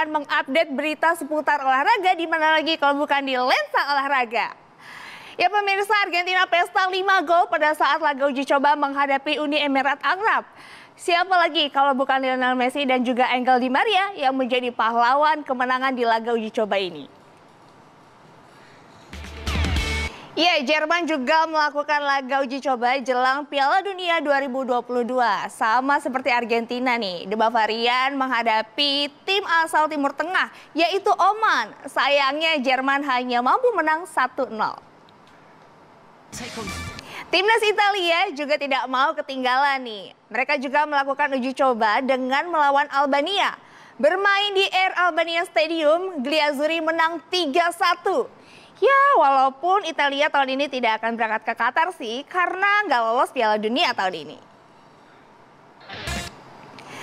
akan mengupdate berita seputar olahraga di mana lagi kalau bukan di Lensa Olahraga. Ya pemirsa Argentina pesta 5 gol pada saat laga uji coba menghadapi Uni Emirat Arab. Siapa lagi kalau bukan Lionel Messi dan juga Angel Di Maria yang menjadi pahlawan kemenangan di laga uji coba ini. Ya, Jerman juga melakukan laga uji coba jelang Piala Dunia 2022. Sama seperti Argentina nih, The Bavarian menghadapi tim asal Timur Tengah, yaitu Oman. Sayangnya Jerman hanya mampu menang 1-0. Timnas Italia juga tidak mau ketinggalan nih. Mereka juga melakukan uji coba dengan melawan Albania. Bermain di Air Albania Stadium, Gliazuri menang 3-1. Ya, walaupun Italia tahun ini tidak akan berangkat ke Qatar sih, karena nggak lolos Piala Dunia tahun ini.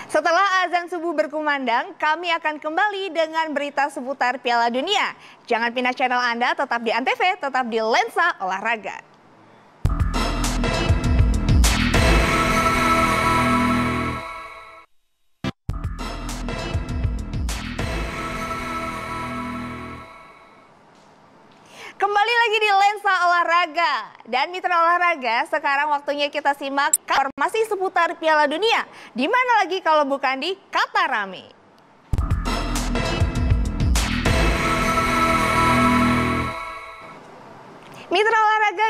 Setelah azan subuh berkumandang, kami akan kembali dengan berita seputar Piala Dunia. Jangan pindah channel Anda, tetap di Antv, tetap di Lensa Olahraga. olahraga. Dan mitra olahraga, sekarang waktunya kita simak informasi seputar Piala Dunia. Di mana lagi kalau bukan di Rame?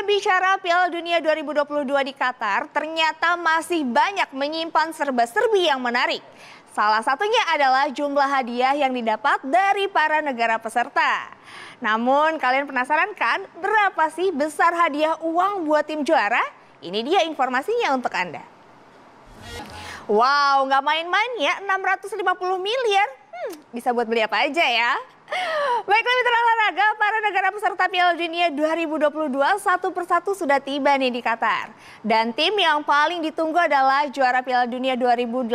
bicara Piala Dunia 2022 di Qatar, ternyata masih banyak menyimpan serba-serbi yang menarik. Salah satunya adalah jumlah hadiah yang didapat dari para negara peserta. Namun kalian penasaran kan berapa sih besar hadiah uang buat tim juara? Ini dia informasinya untuk Anda. Wow, nggak main-main ya, 650 miliar bisa buat beli apa aja ya. Baiklah mitra olahraga, para negara peserta Piala Dunia 2022 satu persatu sudah tiba nih di Qatar. Dan tim yang paling ditunggu adalah juara Piala Dunia 2018.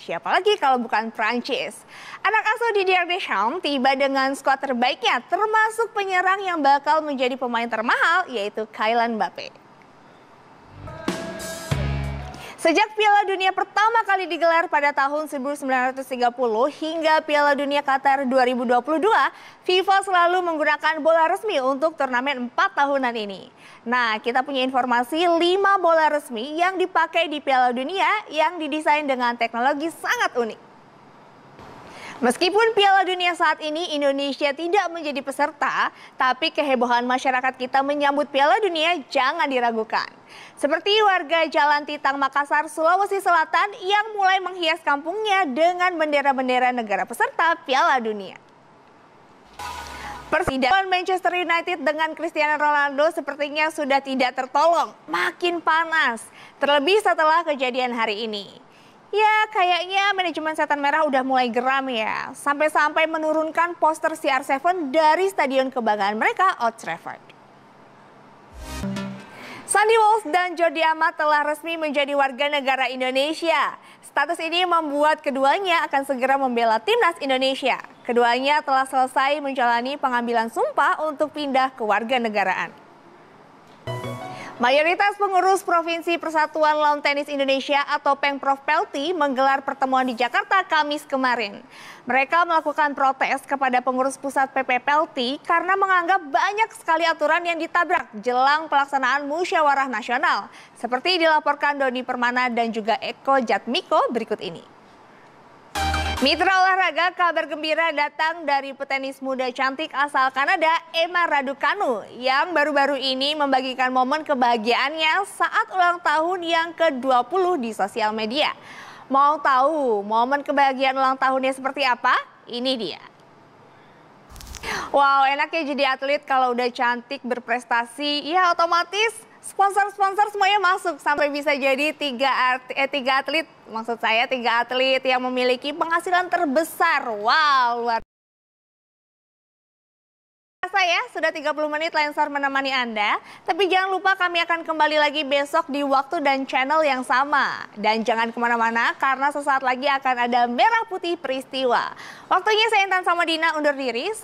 Siapa lagi kalau bukan Prancis? Anak asuh Didier Deschamps tiba dengan skuad terbaiknya, termasuk penyerang yang bakal menjadi pemain termahal yaitu Kylian Mbappe. Sejak Piala Dunia pertama kali digelar pada tahun 1930 hingga Piala Dunia Qatar 2022, FIFA selalu menggunakan bola resmi untuk turnamen 4 tahunan ini. Nah, kita punya informasi 5 bola resmi yang dipakai di Piala Dunia yang didesain dengan teknologi sangat unik. Meskipun Piala Dunia saat ini Indonesia tidak menjadi peserta, tapi kehebohan masyarakat kita menyambut Piala Dunia jangan diragukan. Seperti warga Jalan Titang Makassar, Sulawesi Selatan yang mulai menghias kampungnya dengan bendera-bendera negara peserta Piala Dunia. Persidangan Manchester United dengan Cristiano Ronaldo sepertinya sudah tidak tertolong, makin panas. Terlebih setelah kejadian hari ini. Ya, kayaknya manajemen Setan Merah udah mulai geram ya. Sampai-sampai menurunkan poster CR7 dari stadion kebanggaan mereka, Old Trafford. Sandy Wolf dan Jordi Amat telah resmi menjadi warga negara Indonesia. Status ini membuat keduanya akan segera membela timnas Indonesia. Keduanya telah selesai menjalani pengambilan sumpah untuk pindah ke warga negaraan. Mayoritas pengurus Provinsi Persatuan Lawn Tenis Indonesia atau Pengprov Pelti menggelar pertemuan di Jakarta Kamis kemarin. Mereka melakukan protes kepada pengurus pusat PP Pelti karena menganggap banyak sekali aturan yang ditabrak jelang pelaksanaan musyawarah nasional. Seperti dilaporkan Doni Permana dan juga Eko Jatmiko berikut ini. Mitra olahraga, kabar gembira datang dari petenis muda cantik asal Kanada, Emma Raducanu, yang baru-baru ini membagikan momen kebahagiaannya saat ulang tahun yang ke-20 di sosial media. Mau tahu momen kebahagiaan ulang tahunnya seperti apa? Ini dia. Wow, enaknya jadi atlet kalau udah cantik, berprestasi, ya otomatis sponsor-sponsor semuanya masuk sampai bisa jadi tiga atlet, eh, tiga atlet maksud saya tiga atlet yang memiliki penghasilan terbesar wow luar saya sudah 30 menit Lensar menemani Anda. Tapi jangan lupa kami akan kembali lagi besok di waktu dan channel yang sama. Dan jangan kemana-mana karena sesaat lagi akan ada merah putih peristiwa. Waktunya saya Intan sama Dina undur diri.